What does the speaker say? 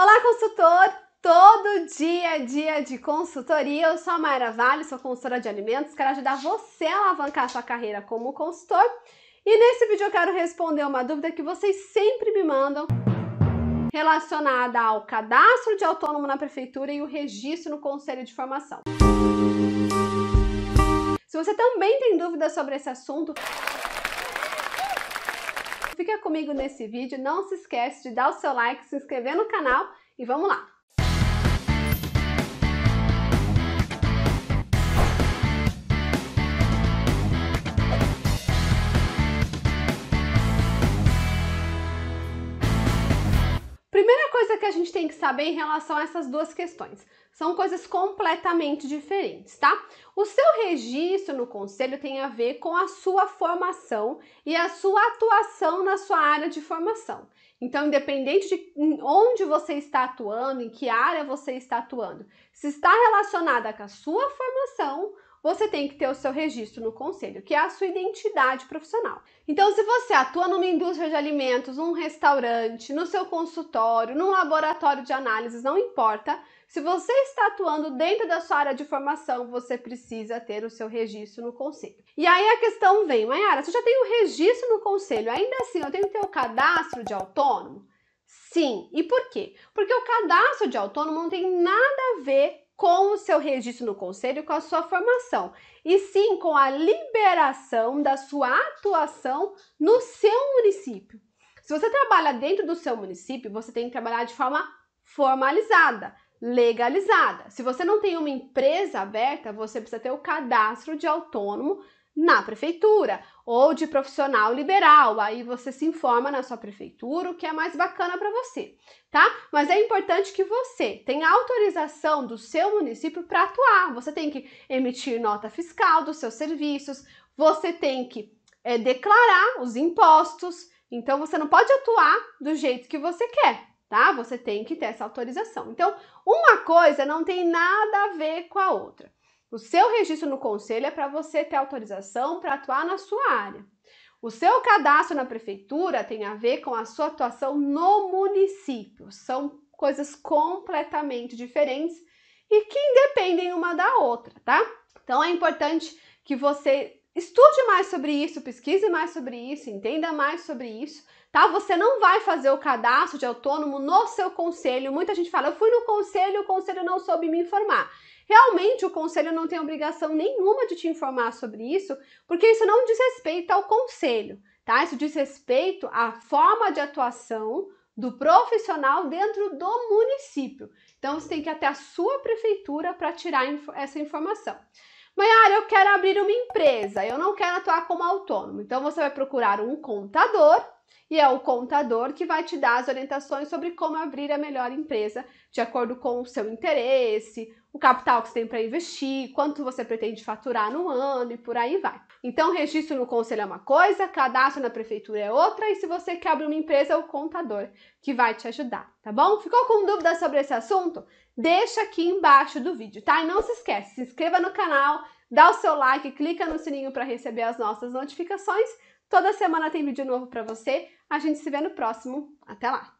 Olá, consultor! Todo dia é dia de consultoria. Eu sou a Mayra Vale, sou consultora de alimentos. Quero ajudar você a alavancar a sua carreira como consultor. E nesse vídeo eu quero responder uma dúvida que vocês sempre me mandam relacionada ao cadastro de autônomo na prefeitura e o registro no conselho de formação. Se você também tem dúvidas sobre esse assunto, Fica comigo nesse vídeo, não se esquece de dar o seu like, se inscrever no canal e vamos lá! coisa que a gente tem que saber em relação a essas duas questões? São coisas completamente diferentes, tá? O seu registro no conselho tem a ver com a sua formação e a sua atuação na sua área de formação. Então, independente de onde você está atuando, em que área você está atuando, se está relacionada com a sua formação você tem que ter o seu registro no conselho, que é a sua identidade profissional. Então, se você atua numa indústria de alimentos, num restaurante, no seu consultório, num laboratório de análises, não importa, se você está atuando dentro da sua área de formação, você precisa ter o seu registro no conselho. E aí a questão vem, Mayara, você já tem o registro no conselho, ainda assim eu tenho que ter o cadastro de autônomo? Sim. E por quê? Porque o cadastro de autônomo não tem nada a ver com o seu registro no conselho, com a sua formação, e sim com a liberação da sua atuação no seu município. Se você trabalha dentro do seu município, você tem que trabalhar de forma formalizada, legalizada. Se você não tem uma empresa aberta, você precisa ter o cadastro de autônomo na prefeitura ou de profissional liberal. Aí você se informa na sua prefeitura o que é mais bacana para você, tá? Mas é importante que você tenha autorização do seu município para atuar. Você tem que emitir nota fiscal dos seus serviços, você tem que é, declarar os impostos. Então você não pode atuar do jeito que você quer, tá? Você tem que ter essa autorização. Então, uma coisa não tem nada a ver com a outra. O seu registro no conselho é para você ter autorização para atuar na sua área. O seu cadastro na prefeitura tem a ver com a sua atuação no município. São coisas completamente diferentes e que independem uma da outra, tá? Então é importante que você Estude mais sobre isso, pesquise mais sobre isso, entenda mais sobre isso, tá? Você não vai fazer o cadastro de autônomo no seu conselho. Muita gente fala, eu fui no conselho, o conselho não soube me informar. Realmente, o conselho não tem obrigação nenhuma de te informar sobre isso, porque isso não diz respeito ao conselho, tá? Isso diz respeito à forma de atuação do profissional dentro do município. Então, você tem que ir até a sua prefeitura para tirar essa informação. Maiara, eu quero abrir uma empresa, eu não quero atuar como autônomo. Então você vai procurar um contador e é o contador que vai te dar as orientações sobre como abrir a melhor empresa, de acordo com o seu interesse, o capital que você tem para investir, quanto você pretende faturar no ano e por aí vai. Então, registro no conselho é uma coisa, cadastro na prefeitura é outra, e se você quer abrir uma empresa, é o contador que vai te ajudar, tá bom? Ficou com dúvidas sobre esse assunto? Deixa aqui embaixo do vídeo, tá? E não se esquece, se inscreva no canal, dá o seu like, clica no sininho para receber as nossas notificações Toda semana tem vídeo novo para você. A gente se vê no próximo. Até lá!